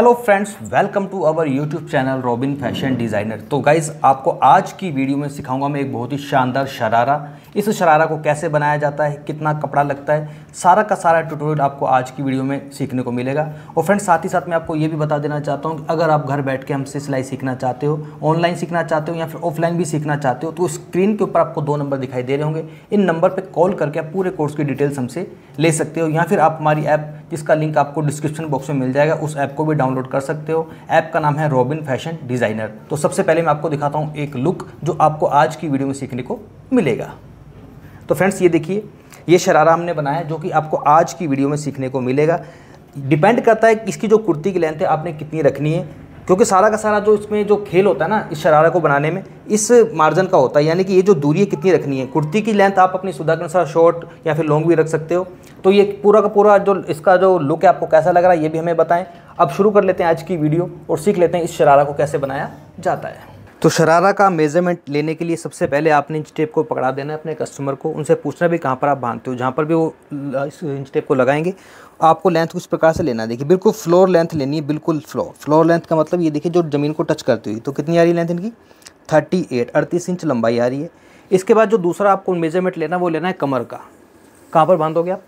hello friends welcome to our YouTube channel Robin fashion designer तो guys आपको आज की वीडियो में सिखाऊंगा मैं एक बहुत ही शानदार शरारा इस शरारा को कैसे बनाया जाता है कितना कपड़ा लगता है सारा का सारा ट्यूटोरियल आपको आज की वीडियो में सीखने को मिलेगा और फ्रेंड्स साथ ही साथ मैं आपको ये भी बता देना चाहता हूँ कि अगर आप घर बैठ के हमसे सिलाई सीखना चाहते हो ऑनलाइन सीखना चाहते हो या फिर ऑफलाइन भी सीखना चाहते हो तो स्क्रीन के ऊपर आपको दो नंबर दिखाई दे रहे होंगे इन नंबर पर कॉल करके आप पूरे कोर्स की डिटेल्स हमसे ले सकते हो या फिर आप हमारी ऐप जिसका लिंक आपको डिस्क्रिप्शन बॉक्स में मिल जाएगा उस ऐप को भी डाउनलोड कर सकते हो ऐप का नाम है रॉबिन फैशन डिज़ाइनर तो सबसे पहले मैं आपको दिखाता हूँ एक लुक जो आपको आज की वीडियो में सीखने को मिलेगा तो फ्रेंड्स ये देखिए ये शरारा हमने बनाया जो कि आपको आज की वीडियो में सीखने को मिलेगा डिपेंड करता है इसकी जो कुर्ती की लेंथ है आपने कितनी रखनी है क्योंकि सारा का सारा जो इसमें जो खेल होता है ना इस शरारा को बनाने में इस मार्जन का होता है यानी कि ये जो दूरी है कितनी रखनी है कुर्ती की लेंथ आप अपनी सुधा के अनुसार शॉर्ट या फिर लॉन्ग भी रख सकते हो तो ये पूरा का पूरा जो इसका जो लुक है आपको कैसा लग रहा है ये भी हमें बताएं अब शुरू कर लेते हैं आज की वीडियो और सीख लेते हैं इस शरारा को कैसे बनाया जाता है तो शरारा का मेजरमेंट लेने के लिए सबसे पहले आपने इंच टेप को पकड़ा देना है अपने कस्टमर को उनसे पूछना भी कहाँ पर आप बांधते हो जहाँ पर भी वो इंच टेप को लगाएंगे आपको लेंथ उस प्रकार से लेना है देखिए बिल्कुल फ्लोर लेंथ लेनी है बिल्कुल फ्लोर फ्लोर लेंथ का मतलब ये देखिए जो ज़मीन को टच करती हुई तो कितनी आ रही है लेंथ इनकी थर्टी एट अड़तीस इंच लंबाई आ रही है इसके बाद जो दूसरा आपको मेजरमेंट लेना है वो लेना है कमर का कहाँ पर बांधोगे आप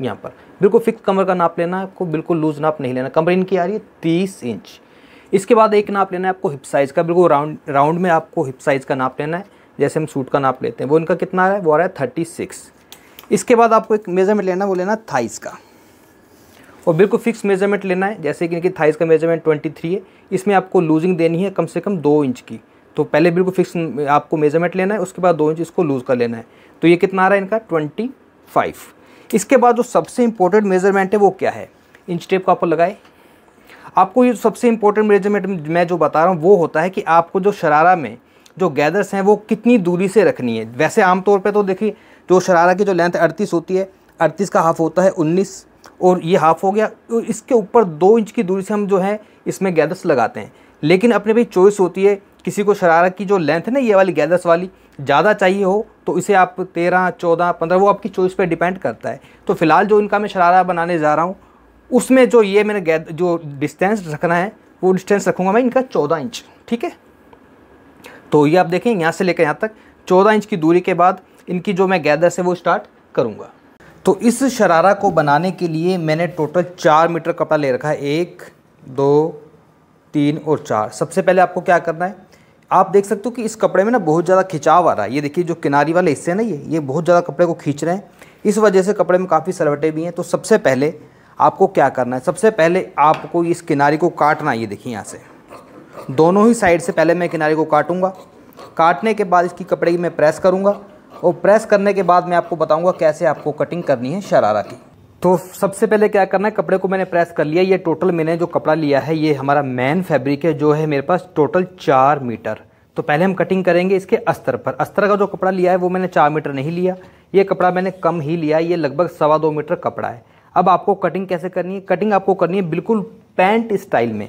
यहाँ पर बिल्कुल फिक्स कमर का नाप लेना है आपको बिल्कुल लूज़ नाप नहीं लेना कमर इनकी आ रही है तीस इंच इसके बाद एक नाप लेना है आपको हिप साइज़ का बिल्कुल राउंड राउंड में आपको हिप साइज़ का नाप लेना है जैसे हम सूट का नाप लेते हैं वो इनका कितना आ रहा है वो आ रहा है थर्टी सिक्स इसके बाद आपको एक मेजरमेंट लेना है वो लेना थाइस का और बिल्कुल फिक्स मेजरमेंट लेना है जैसे कि इनकी थाइस का मेजरमेंट ट्वेंटी थ्री है इसमें आपको लूजिंग देनी है कम से कम दो इंच की तो पहले बिल्कुल फिक्स आपको मेजरमेंट लेना है उसके बाद दो इंच इसको लूज़ कर लेना है तो ये कितना आ रहा है इनका ट्वेंटी फाइव इसके बाद जो सबसे इम्पोर्टेंट मेजरमेंट है वो क्या है इंच टेप का आप लगाए आपको ये सबसे इम्पोर्टेंट मेजरमेंट मैं जो बता रहा हूँ वो होता है कि आपको जो शरारा में जो गैदर्स हैं वो कितनी दूरी से रखनी है वैसे आमतौर पर तो देखिए जो शरारा की जो लेंथ अड़तीस होती है अड़तीस का हाफ होता है उन्नीस और ये हाफ़ हो गया और इसके ऊपर दो इंच की दूरी से हम जो है इसमें गैदर्स लगाते हैं लेकिन अपने भाई चॉइस होती है किसी को शरारा की जो लेंथ है ना ये वाली गैदर्स वाली ज़्यादा चाहिए हो तो इसे आप तेरह चौदह पंद्रह वो आपकी चॉइस पर डिपेंड करता है तो फिलहाल जो इनका मैं शरारा बनाने जा रहा हूँ उसमें जो ये मैंने गैद जो डिस्टेंस रखना है वो डिस्टेंस रखूँगा मैं इनका चौदह इंच ठीक है तो ये आप देखें यहाँ से लेकर यहाँ तक चौदह इंच की दूरी के बाद इनकी जो मैं गैदर्स है वो स्टार्ट करूँगा तो इस शरारा को बनाने के लिए मैंने टोटल चार मीटर कपड़ा ले रखा है एक दो तीन और चार सबसे पहले आपको क्या करना है आप देख सकते हो कि इस कपड़े में ना बहुत ज़्यादा खिंचाव आ रहा है ये देखिए जो किनारी वाले हिस्से हैं ना ये ये बहुत ज़्यादा कपड़े को खींच रहे हैं इस वजह से कपड़े में काफ़ी सलवटें भी हैं तो सबसे पहले आपको क्या करना है सबसे पहले आपको इस किनारे को काटना है ये देखिए यहाँ से दोनों ही साइड से पहले मैं किनारे को काटूँगा काटने के बाद इसकी कपड़े की मैं प्रेस करूँगा और प्रेस करने के बाद मैं आपको बताऊंगा कैसे आपको कटिंग करनी है शरारा की तो सबसे पहले क्या करना है कपड़े को मैंने प्रेस कर लिया ये टोटल मैंने जो कपड़ा लिया है ये हमारा मैन फैब्रिक है जो है मेरे पास टोटल चार मीटर तो पहले हम कटिंग करेंगे इसके अस्तर पर अस्तर का जो कपड़ा लिया है वो मैंने चार मीटर नहीं लिया ये कपड़ा मैंने कम ही लिया ये लगभग सवा दो मीटर कपड़ा है अब आपको कटिंग कैसे करनी है कटिंग आपको करनी है बिल्कुल पैंट स्टाइल में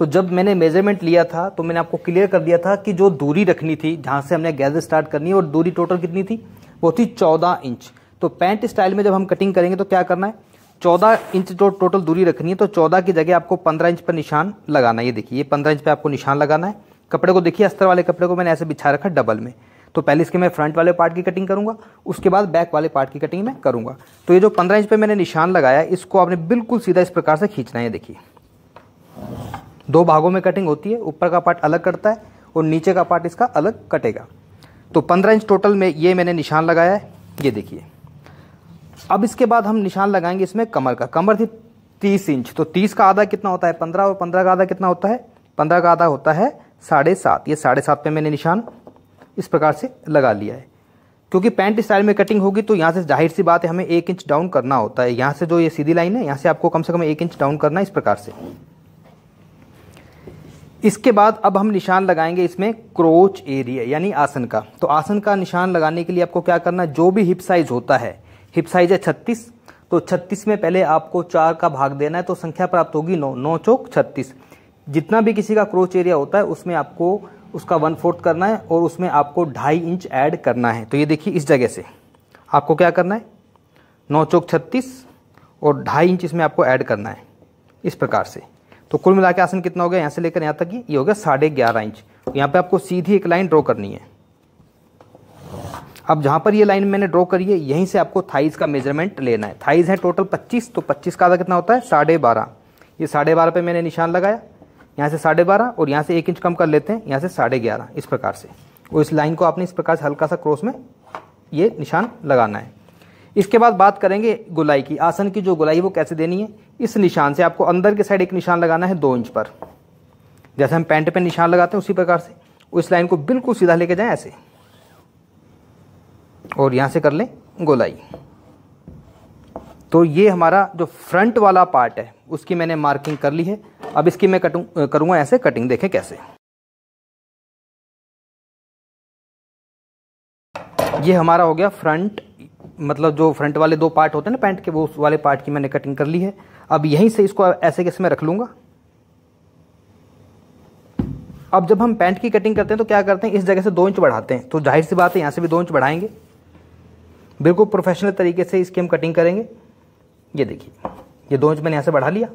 तो जब मैंने मेजरमेंट लिया था तो मैंने आपको क्लियर कर दिया था कि जो दूरी रखनी थी जहां से हमने गैदर स्टार्ट करनी है और दूरी टोटल कितनी थी वो थी चौदह इंच तो पैंट स्टाइल में जब हम कटिंग करेंगे तो क्या करना है चौदह इंच जो टोटल दूरी रखनी है तो चौदह की जगह आपको पंद्रह इंच पर निशान लगाना है ये देखिए ये पंद्रह इंच पर आपको निशान लगाना है कपड़े को देखिए अस्तर वाले कपड़े को मैंने ऐसे बिछा रखा डबल में तो पहले इसके मैं फ्रंट वाले पार्ट की कटिंग करूंगा उसके बाद बैक वाले पार्ट की कटिंग मैं करूंगा तो ये जो पंद्रह इंच पे मैंने निशान लगाया इसको आपने बिल्कुल सीधा इस प्रकार से खींचना है देखिए दो भागों में कटिंग होती है ऊपर का पार्ट अलग करता है और नीचे का पार्ट इसका अलग कटेगा तो पंद्रह इंच टोटल में ये मैंने निशान लगाया है ये देखिए अब इसके बाद हम निशान लगाएंगे इसमें कमर का कमर थी तीस इंच तो तीस का आधा कितना होता है पंद्रह और पंद्रह का आधा कितना होता है पंद्रह का आधा होता है साढ़े सात ये साढ़े सात पे मैंने निशान इस प्रकार से लगा लिया है क्योंकि पैंट स्टाइल में कटिंग होगी तो यहाँ से जाहिर सी बात है हमें एक इंच डाउन करना होता है यहाँ से जो ये सीधी लाइन है यहाँ से आपको कम से कम एक इंच डाउन करना है इस प्रकार से इसके बाद अब हम निशान लगाएंगे इसमें क्रोच एरिया यानी आसन का तो आसन का निशान लगाने के लिए आपको क्या करना है जो भी हिप साइज होता है हिप साइज है छत्तीस तो छत्तीस में पहले आपको चार का भाग देना है तो संख्या प्राप्त होगी नौ नौ चौक छत्तीस जितना भी किसी का क्रोच एरिया होता है उसमें आपको उसका वन फोर्थ करना है और उसमें आपको ढाई इंच ऐड करना है तो ये देखिए इस जगह से आपको क्या करना है नौ चौक छत्तीस और ढाई इंच इसमें आपको ऐड करना है इस प्रकार से तो कुल मिला के आसन कितना हो गया यहाँ से लेकर यहाँ तक ये हो गया साढ़े ग्यारह इंच तो यहाँ पे आपको सीधी एक लाइन ड्रॉ करनी है अब जहाँ पर ये लाइन मैंने ड्रॉ करी है यहीं से आपको थाइज का मेजरमेंट लेना है थाइज है टोटल पच्चीस तो पच्चीस का आधा कितना होता है साढ़े बारह ये साढ़े बारह पर मैंने निशान लगाया यहाँ से साढ़े बारह और यहाँ से एक इंच कम कर लेते हैं यहाँ से साढ़े ग्यारह इस प्रकार से और इस लाइन को आपने इस प्रकार से हल्का सा क्रॉस में ये निशान लगाना है इसके बाद बात करेंगे गुलाई की आसन की जो गुलाई वो कैसे देनी है इस निशान से आपको अंदर के साइड एक निशान लगाना है दो इंच पर जैसे हम पैंट पे निशान लगाते हैं उसी प्रकार से उस लाइन को बिल्कुल सीधा लेके जाएं ऐसे और यहाँ से कर लें गोलाई तो ये हमारा जो फ्रंट वाला पार्ट है उसकी मैंने मार्किंग कर ली है अब इसकी मैं कटूँ करूँगा ऐसे कटिंग देखें कैसे ये हमारा हो गया फ्रंट मतलब जो फ्रंट वाले दो पार्ट होते हैं ना पैंट के वो उस वाले पार्ट की मैंने कटिंग कर ली है अब यहीं से इसको ऐसे कैसे मैं रख लूँगा अब जब हम पैंट की कटिंग करते हैं तो क्या करते हैं इस जगह से दो इंच बढ़ाते हैं तो जाहिर सी बात है यहाँ से भी दो इंच बढ़ाएंगे बिल्कुल प्रोफेशनल तरीके से इसकी हम कटिंग करेंगे ये देखिए ये दो इंच मैंने यहाँ से बढ़ा लिया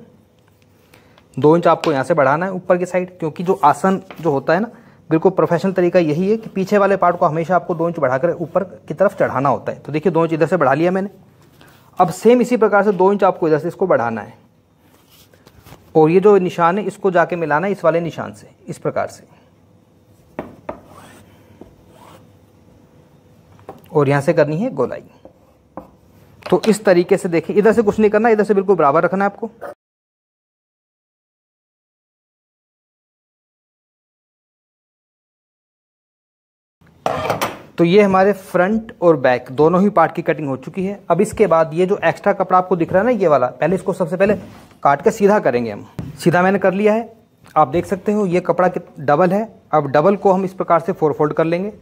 दो इंच आपको यहाँ से बढ़ाना है ऊपर की साइड क्योंकि जो आसन जो होता है ना बिल्कुल प्रोफेशनल तरीका यही है कि पीछे वाले पार्ट को हमेशा आपको दो इंच बढ़ाकर ऊपर की तरफ चढ़ाना होता है तो देखिए दो इंच इधर से बढ़ा लिया मैंने अब सेम इसी प्रकार से दो इंच आपको इधर से इसको बढ़ाना है और ये जो निशान है इसको जाके मिलाना है इस वाले निशान से इस प्रकार से और यहां से करनी है गोलाई तो इस तरीके से देखिए इधर से कुछ नहीं करना इधर से बिल्कुल बराबर रखना है आपको तो ये हमारे फ्रंट और बैक दोनों ही पार्ट की कटिंग हो चुकी है अब इसके बाद ये जो एक्स्ट्रा कपड़ा आपको दिख रहा है ना ये वाला पहले इसको सबसे पहले काट के सीधा करेंगे हम सीधा मैंने कर लिया है आप देख सकते हो ये कपड़ा डबल है अब डबल को हम इस प्रकार से फोर फोल्ड कर लेंगे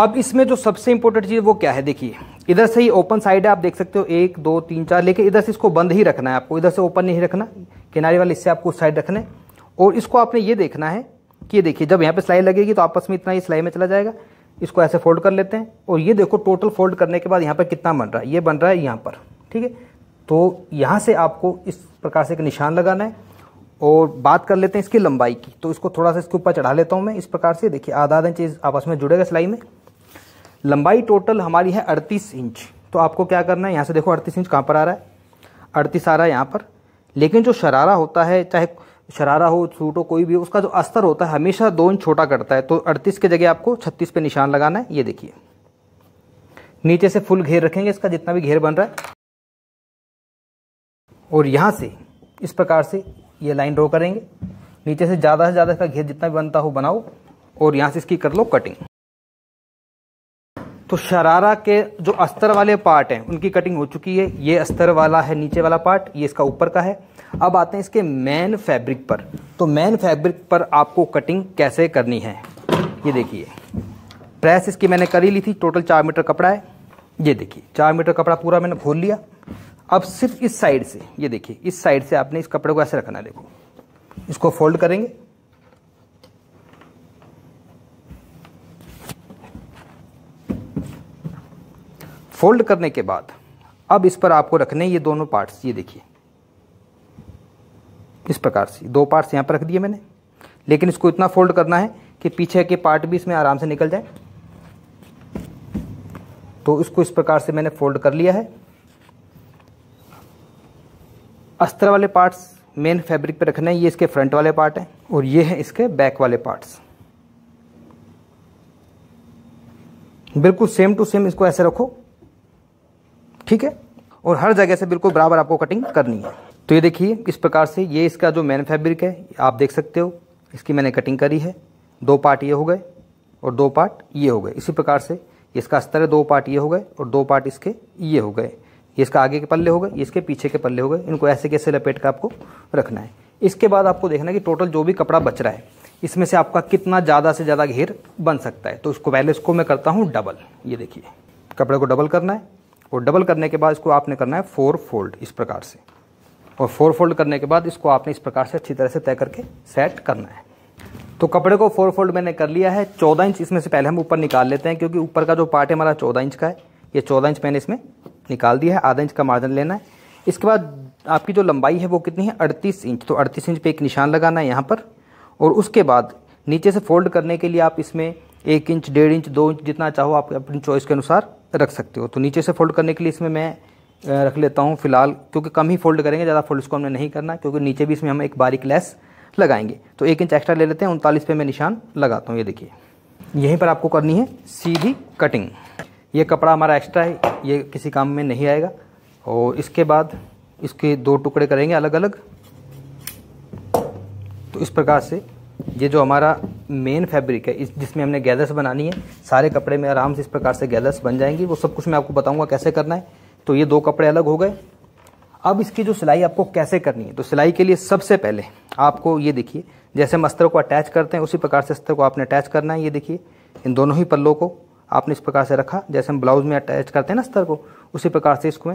अब इसमें जो सबसे इंपॉर्टेंट चीज़ वो क्या है देखिए इधर से ही ओपन साइड है आप देख सकते हो एक दो तीन चार लेकिन इधर से इसको बंद ही रखना है आपको इधर से ओपन नहीं रखना किनारे वाले इससे आपको उस साइड रखना है और इसको आपने ये देखना है कि ये देखिए जब यहाँ पे सिलाई लगेगी तो आपस में इतना ही सिलाई में चला जाएगा इसको ऐसे फोल्ड कर लेते हैं और ये देखो टोटल फोल्ड करने के बाद यहाँ पर कितना बन रहा है ये बन रहा है यहाँ पर ठीक है तो यहाँ से आपको इस प्रकार से एक निशान लगाना है और बात कर लेते हैं इसकी लंबाई की तो इसको थोड़ा सा इसके ऊपर चढ़ा लेता हूँ मैं इस प्रकार से देखिए आधा आधा इंच आपस में जुड़ेगा सिलाई में लंबाई टोटल हमारी है अड़तीस इंच तो आपको क्या करना है यहाँ से देखो अड़तीस इंच कहाँ पर आ रहा है अड़तीस आ रहा है यहाँ पर लेकिन जो शरारा होता है चाहे शरारा हो सूट हो कोई भी हो उसका जो अस्तर होता है हमेशा दोन छोटा करता है तो अड़तीस के जगह आपको छत्तीस पे निशान लगाना है ये देखिए नीचे से फुल घेर रखेंगे इसका जितना भी घेर बन रहा है और यहाँ से इस प्रकार से ये लाइन ड्रॉ करेंगे नीचे से ज़्यादा से ज़्यादा इसका घेर जितना भी बनता हो बनाओ और यहाँ से इसकी कर लो कटिंग तो शरारा के जो अस्तर वाले पार्ट हैं उनकी कटिंग हो चुकी है ये अस्तर वाला है नीचे वाला पार्ट ये इसका ऊपर का है अब आते हैं इसके मैन फैब्रिक पर तो मैन फैब्रिक पर आपको कटिंग कैसे करनी है ये देखिए प्रेस इसकी मैंने करी ली थी टोटल चार मीटर कपड़ा है ये देखिए चार मीटर कपड़ा पूरा मैंने खोल लिया अब सिर्फ इस साइड से ये देखिए इस साइड से आपने इस कपड़े को ऐसे रखना है देखो इसको फोल्ड करेंगे फोल्ड करने के बाद अब इस पर आपको रखने ये दोनों पार्ट्स ये देखिए इस प्रकार से दो पार्ट्स यहाँ पर रख दिए मैंने लेकिन इसको इतना फोल्ड करना है कि पीछे के पार्ट भी इसमें आराम से निकल जाए तो इसको इस प्रकार से मैंने फोल्ड कर लिया है अस्त्र वाले पार्ट्स मेन फैब्रिक पर रखने हैं ये इसके फ्रंट वाले पार्ट हैं और ये हैं इसके बैक वाले पार्ट्स बिल्कुल सेम टू सेम इसको ऐसे रखो ठीक है और हर जगह से बिल्कुल बराबर आपको कटिंग करनी है तो ये देखिए किस प्रकार से ये इसका जो मेन फैब्रिक है आप देख सकते हो इसकी मैंने कटिंग करी है दो पार्ट ये हो गए और दो पार्ट ये हो गए इसी प्रकार से इसका स्तर है दो पार्ट ये हो गए और दो पार्ट इसके ये हो गए ये इसका आगे के पल्ले हो गए इसके पीछे के पल्ले हो गए इनको ऐसे कैसे लपेट कर आपको रखना है इसके बाद आपको देखना कि टोटल जो भी कपड़ा बच रहा है इसमें से आपका कितना ज़्यादा से ज़्यादा घेर बन सकता है तो इसको पहले इसको मैं करता हूँ डबल ये देखिए कपड़े को डबल करना है और डबल करने के बाद इसको आपने करना है फोर फोल्ड इस प्रकार से और फोर फोल्ड करने के बाद इसको आपने इस प्रकार से अच्छी तरह से तय करके सेट करना है तो कपड़े को फोर फोल्ड मैंने कर लिया है चौदह इंच इसमें से पहले हम ऊपर निकाल लेते हैं क्योंकि ऊपर का जो पार्ट है हमारा चौदह इंच का है ये चौदह इंच मैंने इसमें निकाल दिया है आधा इंच का मार्जिन लेना है इसके बाद आपकी जो लंबाई है वो कितनी है अड़तीस इंच तो अड़तीस इंच पर एक निशान लगाना है यहाँ पर और उसके बाद नीचे से फोल्ड करने के लिए आप इसमें एक इंच डेढ़ इंच दो इंच जितना चाहो आप अपनी चॉइस के अनुसार रख सकते हो तो नीचे से फोल्ड करने के लिए इसमें मैं रख लेता हूँ फिलहाल क्योंकि कम ही फोल्ड करेंगे ज़्यादा फोल्ड इसको हमने नहीं करना क्योंकि नीचे भी इसमें हम एक बारीक लेस लगाएंगे तो एक इंच एक्स्ट्रा ले लेते हैं उनतालीस पे मैं निशान लगाता हूँ ये देखिए यहीं पर आपको करनी है सीधी कटिंग ये कपड़ा हमारा एक्स्ट्रा है ये किसी काम में नहीं आएगा और इसके बाद इसके दो टुकड़े करेंगे अलग अलग तो इस प्रकार से ये जो हमारा मेन फैब्रिक है इस जिसमें हमने गैदर्स बनानी है सारे कपड़े में आराम से इस प्रकार से गैदर्स बन जाएंगी वो सब कुछ मैं आपको बताऊंगा कैसे करना है तो ये दो कपड़े अलग हो गए अब इसकी जो सिलाई आपको कैसे करनी है तो सिलाई के लिए सबसे पहले आपको ये देखिए जैसे हम अस्तर को अटैच करते हैं उसी प्रकार से अस्तर को आपने अटैच करना है ये देखिए इन दोनों ही पल्लों को आपने इस प्रकार से रखा जैसे हम ब्लाउज में अटैच करते हैं ना अस्तर को उसी प्रकार से इसको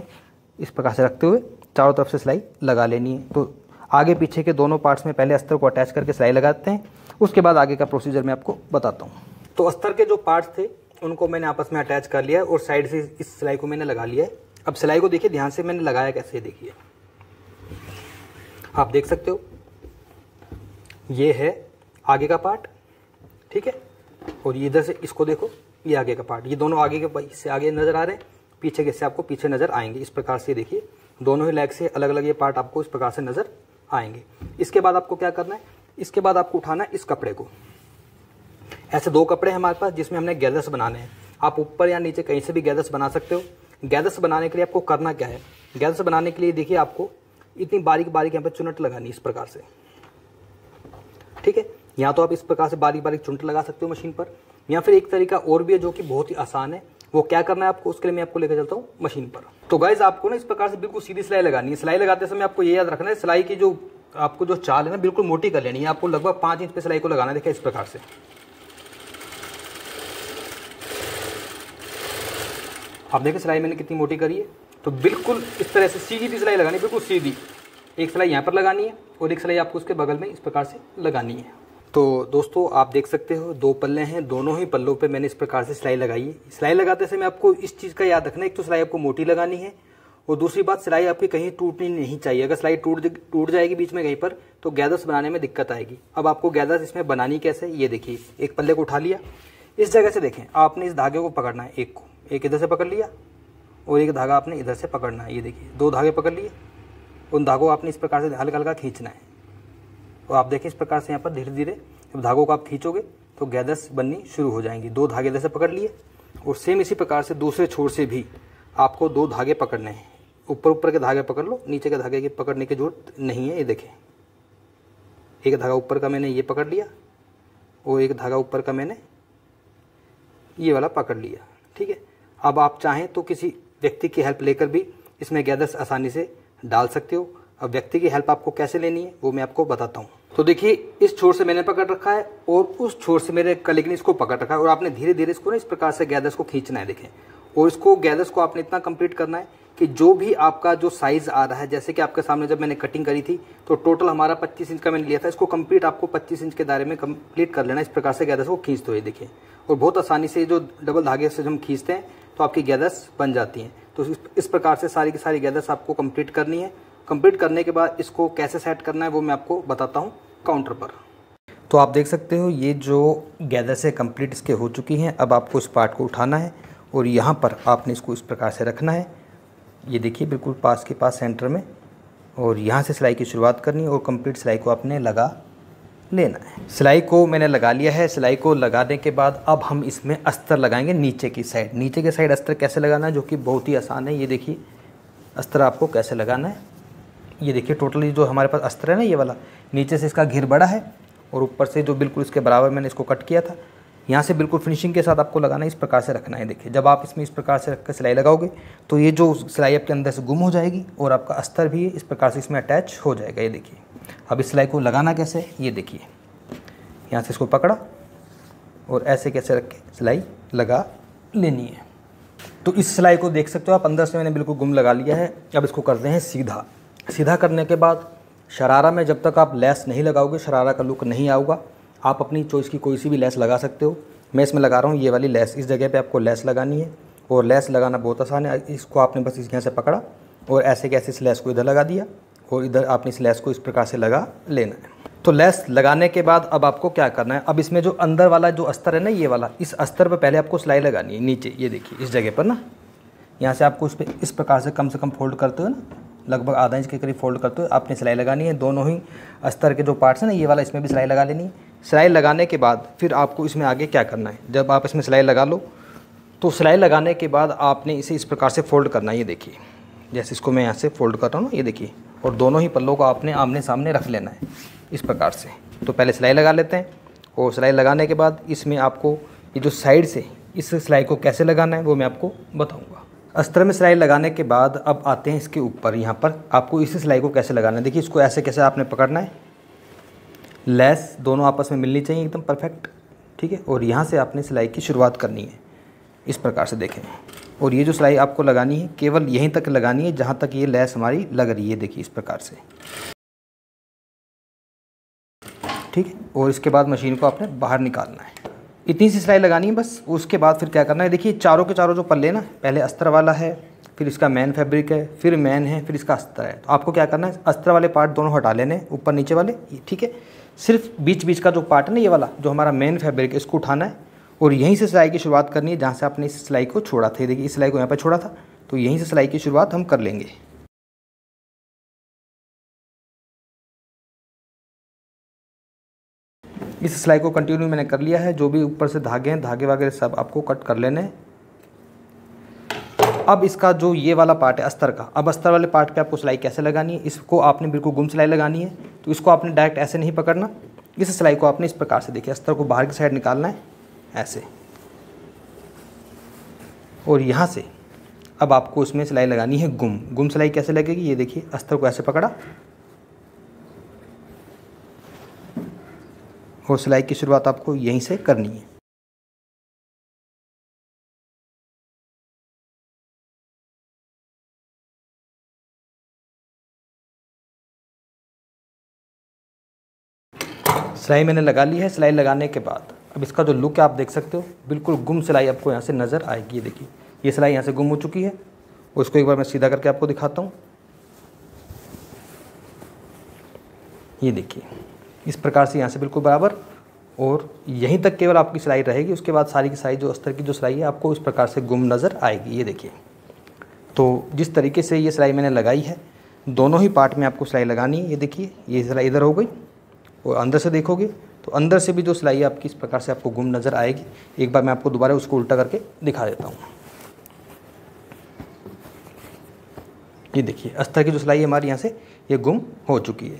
इस प्रकार से रखते हुए चारों तरफ से सिलाई लगा लेनी है तो आगे पीछे के दोनों पार्ट्स में पहले अस्तर को अटैच करके सिलाई लगाते हैं उसके बाद आगे का प्रोसीजर मैं आपको बताता हूँ तो अस्तर के जो पार्ट्स थे उनको मैंने आपस में अटैच कर लिया और साइड से इस सिलाई को मैंने लगा लिया है अब सिलाई को देखिए ध्यान से मैंने लगाया कैसे देखिए आप देख सकते हो ये है आगे का पार्ट ठीक है और ये इधर से इसको देखो ये आगे का पार्ट ये दोनों आगे के से आगे नज़र आ रहे हैं पीछे के से आपको पीछे नज़र आएंगे इस प्रकार से देखिए दोनों ही लेग से अलग अलग ये पार्ट आपको इस प्रकार से नज़र आएंगे इसके बाद आपको क्या करना है इसके बाद आपको उठाना है इस कपड़े को ऐसे दो कपड़े हैं हमारे पास जिसमें हमने गैदर्स बनाने हैं आप ऊपर या नीचे कहीं से भी गैदर्स बना सकते हो गैदर्स बनाने के लिए आपको करना क्या है गैदर्स बनाने के लिए देखिए आपको इतनी बारीक बारीक यहाँ पर चुनट लगानी इस प्रकार से ठीक है या तो आप इस प्रकार से बारीक बारीक चुनट लगा सकते हो मशीन पर या फिर एक तरीका और भी है जो कि बहुत ही आसान है वो क्या करना है आपको उसके लिए मैं आपको लेकर चलता हूँ मशीन पर तो गाइज आपको ना इस प्रकार से बिल्कुल सीधी सिलाई लगानी है सिलाई लगाते समय आपको ये याद रखना है सिलाई की जो आपको जो चाल है ना बिल्कुल मोटी कर लेनी है आपको लगभग पाँच इंच पे सिलाई को लगाना है देखिए इस प्रकार से आप देखिए सिलाई मैंने कितनी मोटी करी है तो बिल्कुल इस तरह से सीधी सिलाई लगानी बिल्कुल सीधी एक सिलाई यहाँ पर लगानी है और एक सिलाई आपको उसके बगल में इस प्रकार से लगानी है तो दोस्तों आप देख सकते हो दो पल्ले हैं दोनों ही पल्लों पे मैंने इस प्रकार से सिलाई लगाई है सिलाई लगाते समय आपको इस चीज़ का याद रखना है एक तो सिलाई आपको मोटी लगानी है और दूसरी बात सिलाई आपकी कहीं टूटनी नहीं चाहिए अगर सिलाई टूट टूट जाएगी बीच में कहीं पर तो गैदर्स बनाने में दिक्कत आएगी अब आपको गैदर्स इसमें बनानी कैसे ये देखिए एक पल्ले को उठा लिया इस जगह से देखें आपने इस धागे को पकड़ना है एक को एक इधर से पकड़ लिया और एक धागा आपने इधर से पकड़ना है ये देखिए दो धागे पकड़ लिए उन धागों को आपने इस प्रकार से हल्का हल्का खींचना है और तो आप देखें इस प्रकार से यहाँ पर धीरे धीरे जब धागों को आप खींचोगे तो गैदर्स बननी शुरू हो जाएंगी दो धागे इधर से पकड़ लिए और सेम इसी प्रकार से दूसरे छोर से भी आपको दो धागे पकड़ने हैं ऊपर ऊपर के धागे पकड़ लो नीचे के धागे की पकड़ने की जरूरत नहीं है ये देखें एक धागा ऊपर का मैंने ये पकड़ लिया और एक धागा ऊपर का मैंने ये वाला पकड़ लिया ठीक है अब आप चाहें तो किसी व्यक्ति की हेल्प लेकर भी इसमें गैदर्स आसानी से डाल सकते हो अब व्यक्ति की हेल्प आपको कैसे लेनी है वो मैं आपको बताता हूँ तो देखिए इस छोर से मैंने पकड़ रखा है और उस छोर से मेरे कलीग ने इसको पकड़ रखा है और आपने धीरे धीरे इसको ना इस प्रकार से गैदर्स को खींचना है देखें और इसको गैदर्स को आपने इतना कंप्लीट करना है कि जो भी आपका जो साइज आ रहा है जैसे कि आपके सामने जब मैंने कटिंग करी थी तो टोटल हमारा 25 इंच का मैंने लिया था इसको कंप्लीट आपको 25 इंच के दायरे में कंप्लीट कर लेना इस प्रकार से गैदर्स को खींचते हुए देखिए और बहुत आसानी से जो डबल धागे से हम खींचते हैं तो आपकी गैदर्स बन जाती हैं तो इस प्रकार से सारी की सारी गैदर्स आपको कंप्लीट करनी है कंप्लीट करने के बाद इसको कैसे सेट करना है वो मैं आपको बताता हूँ काउंटर पर तो आप देख सकते हो ये जो गैदर्स है कंप्लीट इसके हो चुकी हैं अब आपको इस पार्ट को उठाना है और यहाँ पर आपने इसको इस प्रकार से रखना है ये देखिए बिल्कुल पास के पास सेंटर में और यहाँ से सिलाई की शुरुआत करनी है और कंप्लीट सिलाई को आपने लगा लेना है सिलाई को मैंने लगा लिया है सिलाई को लगाने के बाद अब हम इसमें अस्तर लगाएंगे नीचे की साइड नीचे के साइड अस्तर कैसे लगाना है जो कि बहुत ही आसान है ये देखिए अस्तर आपको कैसे लगाना है ये देखिए टोटली जो हमारे पास अस्तर है ना ये वाला नीचे से इसका घिर बड़ा है और ऊपर से जो बिल्कुल इसके बराबर मैंने इसको कट किया था यहाँ से बिल्कुल फिनिशिंग के साथ आपको लगाना है इस प्रकार से रखना है देखिए जब आप इसमें इस प्रकार से रख कर सिलाई लगाओगे तो ये जो सिलाई आपके अंदर से गुम हो जाएगी और आपका अस्तर भी इस प्रकार से इसमें अटैच हो जाएगा ये देखिए अब इस सिलाई को लगाना कैसे ये देखिए यहाँ से इसको पकड़ा और ऐसे कैसे रख के सिलाई लगा लेनी है तो इस सिलाई को देख सकते हो आप अंदर से मैंने बिल्कुल गुम लगा लिया है अब इसको करते हैं सीधा सीधा करने के बाद शरारा में जब तक आप लेस नहीं लगाओगे शरारा का लुक नहीं आऊगा आप अपनी चॉइस की कोई सी भी लेस लगा सकते हो मैं इसमें लगा रहा हूँ ये वाली लेस इस जगह पे आपको लेस लगानी है और लेस लगाना बहुत आसान है इसको आपने बस इस यहाँ से पकड़ा और ऐसे कैसे इस लेस को इधर लगा दिया और इधर आपने इस लेस को इस प्रकार से लगा लेना है तो लेस लगाने के बाद अब आपको क्या करना है अब इसमें जो अंदर वाला जो अस्तर है ना ये वाला इस अस्तर पर पहले आपको सिलाई लगानी है नीचे ये देखिए इस जगह पर ना यहाँ से आपको इस पर इस प्रकार से कम से कम फोल्ड करते हुए ना लगभग आधा इंच के करीब फोल्ड करते हुए आपने सिलाई लगानी है दोनों ही अस्तर के जो पार्ट्स हैं ना ये वाला इसमें भी सिलाई लगा लेनी है सिलाई लगाने के बाद फिर आपको इसमें आगे क्या करना है जब आप इसमें सिलाई लगा लो तो सिलाई लगाने के बाद आपने इसे इस प्रकार से फोल्ड करना है ये देखिए जैसे इसको मैं यहाँ से फोल्ड कर रहा हूँ ये देखिए और दोनों ही पल्लों को आपने आमने सामने रख लेना है इस प्रकार से तो पहले सिलाई लगा लेते हैं और सिलाई लगाने के बाद इसमें आपको ये जो साइड से इस सिलाई को कैसे लगाना है वो मैं आपको बताऊँगा अस्तर में सिलाई लगाने के बाद अब आते हैं इसके ऊपर यहाँ पर आपको इस सिलाई को कैसे लगाना है देखिए इसको ऐसे कैसे आपने पकड़ना है लेस दोनों आपस में मिलनी चाहिए एकदम परफेक्ट ठीक है और यहाँ से आपने सिलाई की शुरुआत करनी है इस प्रकार से देखें और ये जो सिलाई आपको लगानी है केवल यहीं तक लगानी है जहाँ तक ये लैस हमारी लग रही है देखिए इस प्रकार से ठीक है और इसके बाद मशीन को आपने बाहर निकालना है इतनी सी सिलाई लगानी है बस उसके बाद फिर क्या करना है देखिए चारों के चारों जो पल्ले ना पहले अस्तर वाला है फिर इसका मैन फैब्रिक है फिर मैन है फिर इसका अस्तर है तो आपको क्या करना है अस्तर वाले पार्ट दोनों हटा लेने ऊपर नीचे वाले ठीक है सिर्फ बीच बीच का जो पार्ट है ना ये वाला जो हमारा मेन फैब्रिक है इसको उठाना है और यहीं से सिलाई की शुरुआत करनी है जहाँ से आपने इस सिलाई को छोड़ा था देखिए इस सिलाई को यहाँ पर छोड़ा था तो यहीं से सिलाई की शुरुआत हम कर लेंगे इस सिलाई को कंटिन्यू मैंने कर लिया है जो भी ऊपर से धागे हैं धागे वगैरह सब आपको कट कर लेने अब इसका जो ये वाला पार्ट है अस्तर का अब अस्तर वाले पार्ट पे आपको सिलाई कैसे लगानी है इसको आपने बिल्कुल गुम सिलाई लगानी है तो इसको आपने डायरेक्ट ऐसे नहीं पकड़ना इस सिलाई को आपने इस प्रकार से देखिए अस्तर को बाहर की साइड निकालना है ऐसे और यहाँ से अब आपको उसमें सिलाई लगानी है गुम गुम सिलाई कैसे लगेगी ये देखिए अस्तर को ऐसे पकड़ा और सिलाई की शुरुआत आपको यहीं से करनी है सिलाई मैंने लगा ली है सिलाई लगाने के बाद अब इसका जो लुक है आप देख सकते हो बिल्कुल गुम सिलाई आपको यहाँ से नज़र आएगी ये देखिए ये सिलाई यहाँ से गुम हो चुकी है उसको एक बार मैं सीधा करके आपको दिखाता हूँ ये देखिए इस प्रकार से यहाँ से बिल्कुल बराबर और यहीं तक केवल आपकी सिलाई रहेगी उसके बाद सारी की सारी जो अस्तर की जो सिलाई है आपको इस प्रकार से गुम नज़र आएगी ये देखिए तो जिस तरीके से ये सिलाई मैंने लगाई है दोनों ही पार्ट में आपको सिलाई लगानी है ये देखिए ये सिलाई इधर हो गई और अंदर से देखोगे तो अंदर से भी जो सिलाई आपकी इस प्रकार से आपको गुम नज़र आएगी एक बार मैं आपको दोबारा उसको उल्टा करके दिखा देता हूँ ये देखिए अस्तर की जो सिलाई है हमारी यहाँ से ये गुम हो चुकी है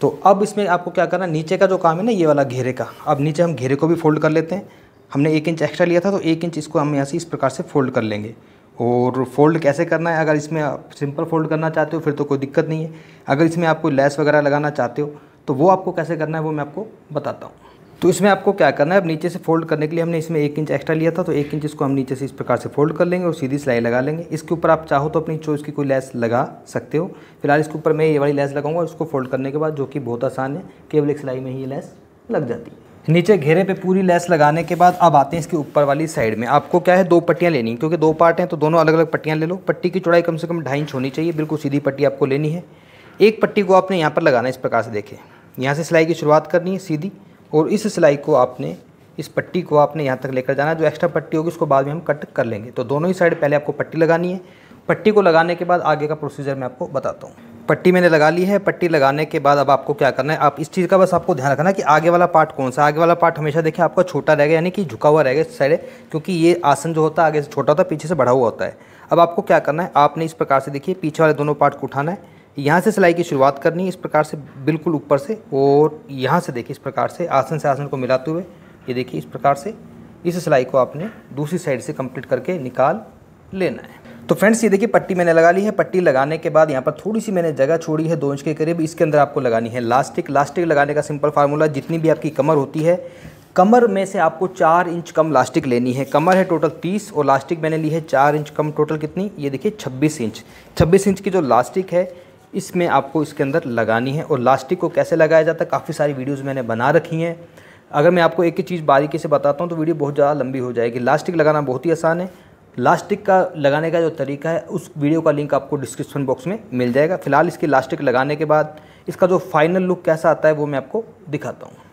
तो अब इसमें आपको क्या करना नीचे का जो काम है ना ये वाला घेरे का अब नीचे हम घेरे को भी फोल्ड कर लेते हैं हमने एक इंच एक्स्ट्रा लिया था तो एक इंच इसको हम यहाँ से इस प्रकार से फोल्ड कर लेंगे और फोल्ड कैसे करना है अगर इसमें आप सिंपल फोल्ड करना चाहते हो फिर तो कोई दिक्कत नहीं है अगर इसमें आप कोई लैस वगैरह लगाना चाहते हो तो वो आपको कैसे करना है वो मैं आपको बताता हूँ तो इसमें आपको क्या करना है अब नीचे से फोल्ड करने के लिए हमने इसमें एक इंच एक्स्ट्रा लिया था तो एक इंच इसको हम नीचे से इस प्रकार से फोल्ड कर लेंगे और सीधी सिलाई लगा लेंगे इसके ऊपर आप चाहो तो अपनी चॉइस की कोई लैस लगा सकते हो फिलहाल इसके ऊपर मैं ये वाली लैस लगाऊंगा इसको फोल्ड करने के बाद जो कि बहुत आसान है केवल एक सिलाई में ही ये लैस लग जाती है नीचे घेरे पे पूरी लेस लगाने के बाद अब आते हैं इसके ऊपर वाली साइड में आपको क्या है दो पट्टियाँ लेनी क्योंकि दो पार्ट हैं तो दोनों अलग अलग पट्टियाँ ले लो पट्टी की चौड़ाई कम से कम ढाई इंच होनी चाहिए बिल्कुल सीधी पट्टी आपको लेनी है एक पट्टी को आपने यहाँ पर लगाना इस प्रकार से देखें यहाँ से सिलाई की शुरुआत करनी है सीधी और इस सिलाई को आपने इस पट्टी को आपने यहाँ तक लेकर जाना है जो एक्स्ट्रा पट्टी होगी उसको बाद में हम कट कर लेंगे तो दोनों ही साइड पहले आपको पट्टी लगानी है पट्टी को लगाने के बाद आगे का प्रोसीजर मैं आपको बताता हूँ पट्टी मैंने लगा ली है पट्टी लगाने के बाद अब आपको क्या करना है आप इस चीज़ का बस आपको ध्यान रखना कि आगे वाला पार्ट कौन सा आगे वाला पार्ट हमेशा देखें आपका छोटा रहेगा यानी कि झुका हुआ रहेगा इस साइड क्योंकि ये आसन जो होता है आगे से छोटा होता है पीछे से बढ़ा हुआ होता है अब आपको क्या करना है आपने इस प्रकार से देखिए पीछे वाले दोनों पार्ट को उठाना है यहाँ से सिलाई की शुरुआत करनी है इस प्रकार से बिल्कुल ऊपर से और यहाँ से देखिए इस प्रकार से आसन से आसन को मिलाते हुए ये देखिए इस प्रकार से इस सिलाई को आपने दूसरी साइड से कंप्लीट करके निकाल लेना है तो फ्रेंड्स ये देखिए पट्टी मैंने लगा ली है पट्टी लगाने के बाद यहाँ पर थोड़ी सी मैंने जगह छोड़ी है दो इंच के करीब इसके अंदर आपको लगानी है लास्टिक लास्टिक लगाने का सिंपल फार्मूला जितनी भी आपकी कमर होती है कमर में से आपको चार इंच कम लास्टिक लेनी है कमर है टोटल तीस और लास्टिक मैंने ली है चार इंच कम टोटल कितनी ये देखिए छब्बीस इंच छब्बीस इंच की जो लास्टिक है इसमें आपको इसके अंदर लगानी है और लास्टिक को कैसे लगाया जाता है काफ़ी सारी वीडियोज़ मैंने बना रखी हैं अगर मैं आपको एक ही चीज़ बारीकी से बताता हूँ तो वीडियो बहुत ज़्यादा लंबी हो जाएगी लास्टिक लगाना बहुत ही आसान है लास्टिक का लगाने का जो तरीका है उस वीडियो का लिंक आपको डिस्क्रिप्शन बॉक्स में मिल जाएगा फिलहाल इसकी लास्टिक लगाने के बाद इसका जो फाइनल लुक कैसा आता है वो मैं आपको दिखाता हूँ